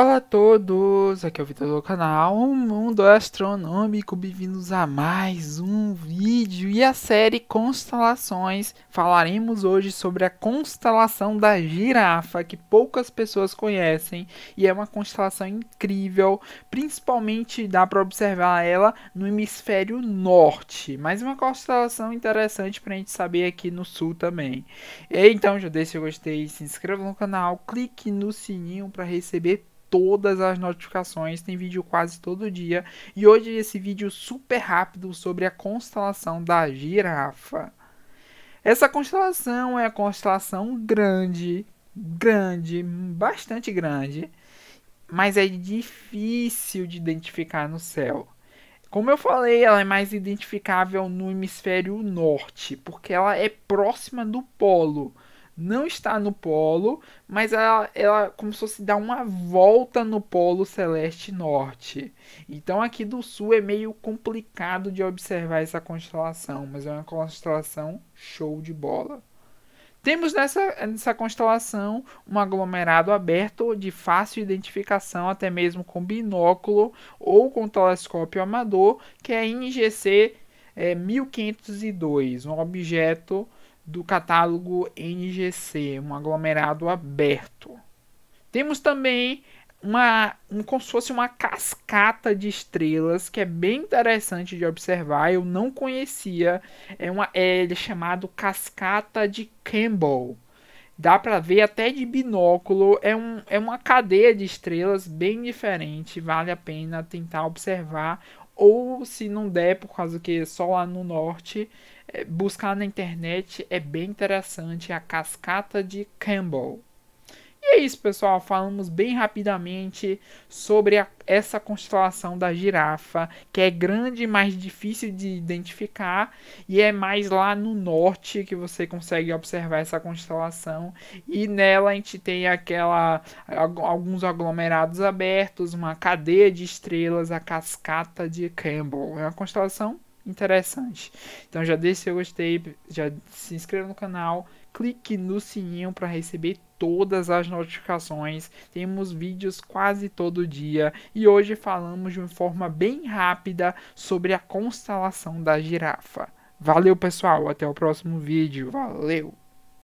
Olá a todos, aqui é o Vitor do canal Um Mundo Astronômico, bem-vindos a mais um vídeo e a série Constelações. Falaremos hoje sobre a constelação da girafa, que poucas pessoas conhecem, e é uma constelação incrível, principalmente dá para observar ela no hemisfério norte, mas é uma constelação interessante para a gente saber aqui no sul também. E, então já deixe seu gostei, se inscreva no canal, clique no sininho para receber todas as notificações, tem vídeo quase todo dia. E hoje esse vídeo super rápido sobre a constelação da girafa. Essa constelação é a constelação grande, grande, bastante grande, mas é difícil de identificar no céu. Como eu falei, ela é mais identificável no hemisfério norte, porque ela é próxima do polo não está no polo, mas ela, ela como se fosse dar uma volta no polo celeste norte. Então aqui do sul é meio complicado de observar essa constelação, mas é uma constelação show de bola. Temos nessa, nessa constelação um aglomerado aberto de fácil identificação, até mesmo com binóculo ou com telescópio amador, que é NGC é, 1502, um objeto do catálogo NGC, um aglomerado aberto. Temos também uma, um, como se fosse uma cascata de estrelas que é bem interessante de observar. Eu não conhecia. É uma é, ele é chamado cascata de Campbell. Dá para ver até de binóculo. É, um, é uma cadeia de estrelas bem diferente. Vale a pena tentar observar ou se não der, por causa que é só lá no norte, é, buscar na internet é bem interessante a cascata de Campbell. E é isso, pessoal. Falamos bem rapidamente sobre a, essa constelação da girafa, que é grande, e mais difícil de identificar, e é mais lá no norte que você consegue observar essa constelação. E nela a gente tem aquela alguns aglomerados abertos, uma cadeia de estrelas, a cascata de Campbell. É uma constelação interessante. Então já deixe seu gostei, já se inscreva no canal, clique no sininho para receber todas as notificações. Temos vídeos quase todo dia e hoje falamos de uma forma bem rápida sobre a constelação da girafa. Valeu, pessoal, até o próximo vídeo. Valeu.